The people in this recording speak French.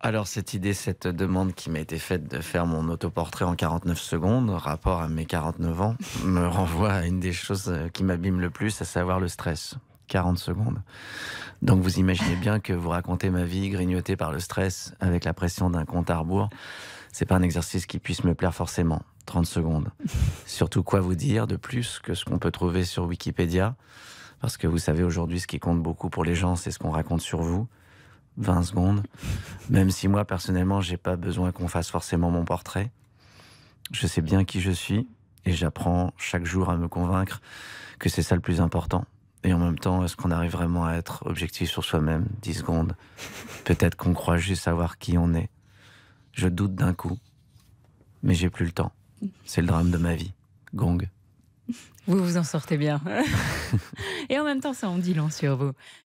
alors cette idée, cette demande qui m'a été faite de faire mon autoportrait en 49 secondes, rapport à mes 49 ans, me renvoie à une des choses euh, qui m'abîme le plus, à savoir le stress. 40 secondes. Donc vous imaginez bien que vous racontez ma vie grignotée par le stress avec la pression d'un compte à rebours, c'est pas un exercice qui puisse me plaire forcément. 30 secondes. Surtout quoi vous dire de plus que ce qu'on peut trouver sur Wikipédia parce que vous savez aujourd'hui ce qui compte beaucoup pour les gens, c'est ce qu'on raconte sur vous. 20 secondes. Même si moi, personnellement, j'ai pas besoin qu'on fasse forcément mon portrait. Je sais bien qui je suis et j'apprends chaque jour à me convaincre que c'est ça le plus important. Et en même temps, est-ce qu'on arrive vraiment à être objectif sur soi-même 10 secondes. Peut-être qu'on croit juste savoir qui on est. Je doute d'un coup, mais j'ai plus le temps. C'est le drame de ma vie. Gong. Vous vous en sortez bien. Et en même temps, ça en dit long sur vous.